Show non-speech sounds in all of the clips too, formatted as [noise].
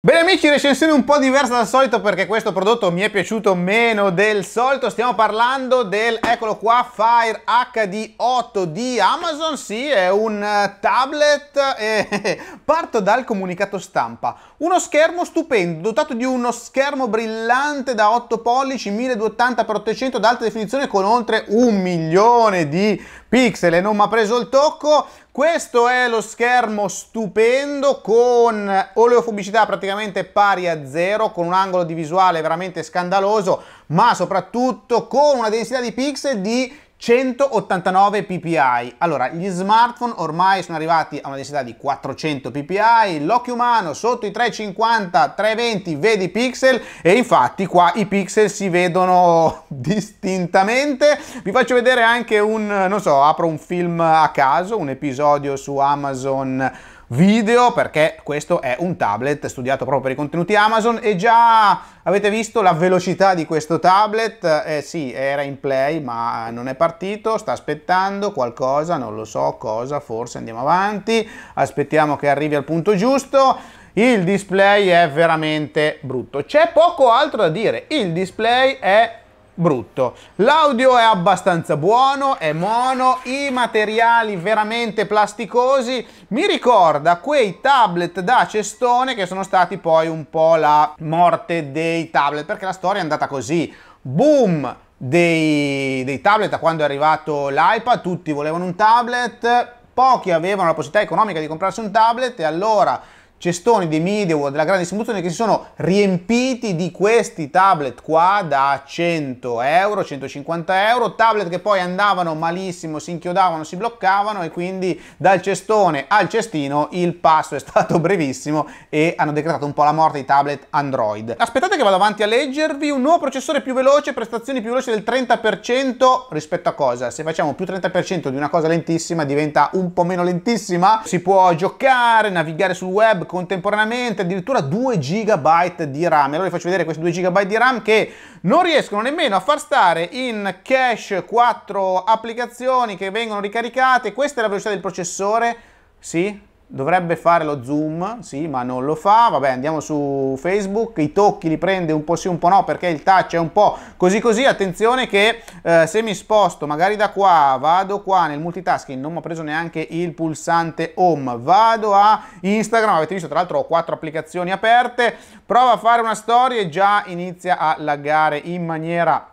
Bene amici, recensione un po' diversa dal solito perché questo prodotto mi è piaciuto meno del solito, stiamo parlando del, eccolo qua, Fire HD 8 di Amazon, sì è un eh, tablet e [laughs] parto dal comunicato stampa, uno schermo stupendo, dotato di uno schermo brillante da 8 pollici 1280x800 d'alta definizione con oltre un milione di pixel e non mi ha preso il tocco questo è lo schermo stupendo con oleofobicità praticamente pari a zero con un angolo di visuale veramente scandaloso ma soprattutto con una densità di pixel di 189 ppi. Allora, gli smartphone ormai sono arrivati a una densità di 400 ppi, l'occhio umano sotto i 350, 320, vedi pixel e infatti qua i pixel si vedono [laughs] distintamente. Vi faccio vedere anche un, non so, apro un film a caso, un episodio su Amazon video perché questo è un tablet studiato proprio per i contenuti Amazon e già avete visto la velocità di questo tablet, eh sì era in play ma non è partito, sta aspettando qualcosa, non lo so cosa, forse andiamo avanti, aspettiamo che arrivi al punto giusto, il display è veramente brutto, c'è poco altro da dire, il display è brutto. L'audio è abbastanza buono, è mono, i materiali veramente plasticosi, mi ricorda quei tablet da cestone che sono stati poi un po' la morte dei tablet, perché la storia è andata così. Boom! Dei, dei tablet a quando è arrivato l'iPad, tutti volevano un tablet, pochi avevano la possibilità economica di comprarsi un tablet e allora cestoni dei media della grande distribuzione che si sono riempiti di questi tablet qua da 100 euro, 150 euro, tablet che poi andavano malissimo, si inchiodavano, si bloccavano e quindi dal cestone al cestino il passo è stato [laughs] brevissimo e hanno decretato un po' la morte di tablet Android. Aspettate che vado avanti a leggervi, un nuovo processore più veloce, prestazioni più veloci del 30% rispetto a cosa? Se facciamo più 30% di una cosa lentissima diventa un po' meno lentissima, si può giocare, navigare sul web, contemporaneamente addirittura 2 GB di RAM. Allora vi faccio vedere questi 2 GB di RAM che non riescono nemmeno a far stare in cache 4 applicazioni che vengono ricaricate. Questa è la velocità del processore. Sì, dovrebbe fare lo zoom, sì, ma non lo fa, vabbè, andiamo su Facebook, i tocchi li prende un po' sì, un po' no, perché il touch è un po' così così, attenzione che eh, se mi sposto magari da qua, vado qua nel multitasking, non mi ha preso neanche il pulsante home, vado a Instagram, avete visto, tra l'altro ho quattro applicazioni aperte, prova a fare una storia e già inizia a laggare in maniera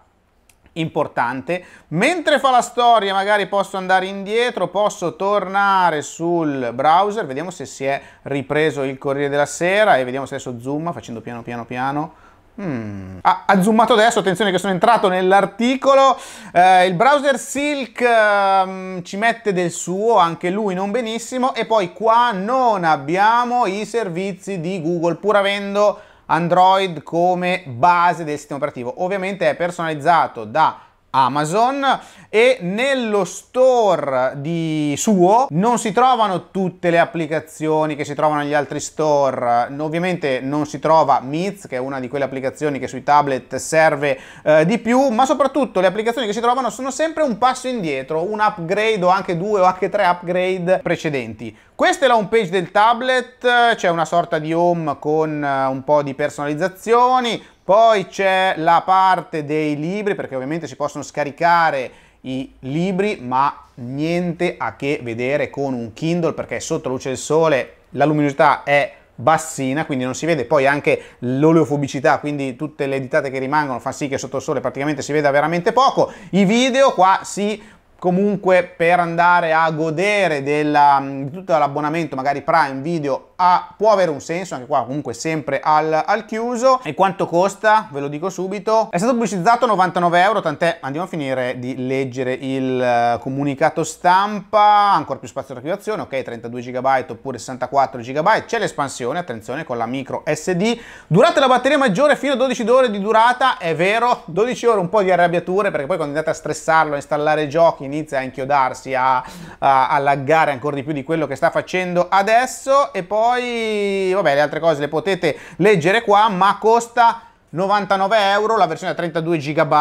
importante. Mentre fa la storia magari posso andare indietro, posso tornare sul browser, vediamo se si è ripreso il Corriere della Sera e vediamo se adesso zoom facendo piano piano piano. Hmm. Ah, ha zoomato adesso, attenzione che sono entrato nell'articolo, eh, il browser Silk eh, ci mette del suo, anche lui non benissimo, e poi qua non abbiamo i servizi di Google, pur avendo Android come base del sistema operativo. Ovviamente è personalizzato da Amazon e nello store di suo non si trovano tutte le applicazioni che si trovano negli altri store ovviamente non si trova Meets che è una di quelle applicazioni che sui tablet serve eh, di più ma soprattutto le applicazioni che si trovano sono sempre un passo indietro un upgrade o anche due o anche tre upgrade precedenti questa è la home page del tablet, c'è una sorta di home con eh, un po' di personalizzazioni, poi c'è la parte dei libri perché ovviamente si possono scaricare i libri ma niente a che vedere con un Kindle perché sotto luce del sole la luminosità è bassina, quindi non si vede poi anche l'oleofobicità, quindi tutte le ditate che rimangono fa sì che sotto il sole praticamente si veda veramente poco. I video qua si comunque per andare a godere della, di tutto l'abbonamento magari Prime Video ha, può avere un senso, anche qua comunque sempre al, al, chiuso. E quanto costa? Ve lo dico subito. È stato pubblicizzato 99 euro, tant'è andiamo a finire di leggere il eh, comunicato stampa, ancora più spazio di archiviazione, ok 32 GB oppure 64 GB, c'è l'espansione, attenzione con la micro SD, durata la batteria maggiore fino a 12 ore di durata, è vero, 12 ore un po' di arrabbiature perché poi quando andate a stressarlo, a installare giochi, inizia a inchiodarsi, a, a, a laggare ancora di più di quello che sta facendo adesso e poi poi vabbè le altre cose le potete leggere qua ma costa 99 euro la versione da 32 GB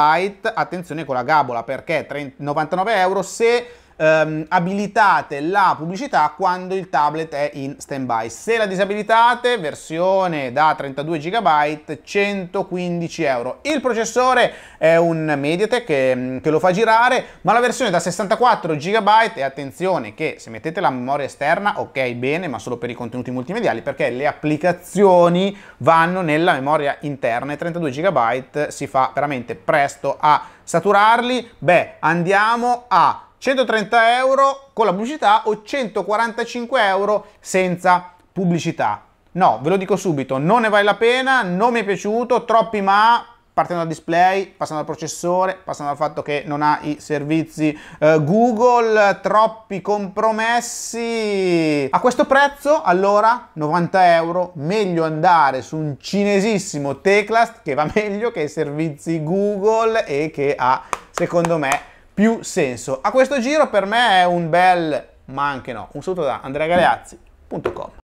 attenzione con la gabola perché 99 euro se ehm, abilitate la pubblicità quando il tablet è in standby. Se la disabilitate, versione da 32 GB, 115 euro. Il processore è un Mediatek che, ehm, che lo fa girare, ma la versione da 64 GB, e attenzione che se mettete la memoria esterna, ok bene, ma solo per i contenuti multimediali, perché le applicazioni vanno nella memoria interna e 32 GB si fa veramente presto a saturarli. Beh, andiamo a 130 euro con la pubblicità o 145 euro senza pubblicità. No, ve lo dico subito, non ne vale la pena, non mi è piaciuto, troppi ma partendo dal display, passando dal processore, passando dal fatto che non ha i servizi eh, Google, troppi compromessi. A questo prezzo, allora, 90 euro, meglio andare su un cinesissimo Teclast che va [laughs] meglio che i servizi Google e che ha, secondo me, più senso. A questo giro per me è un bel, ma anche no, un saluto da andreagaleazzi.com.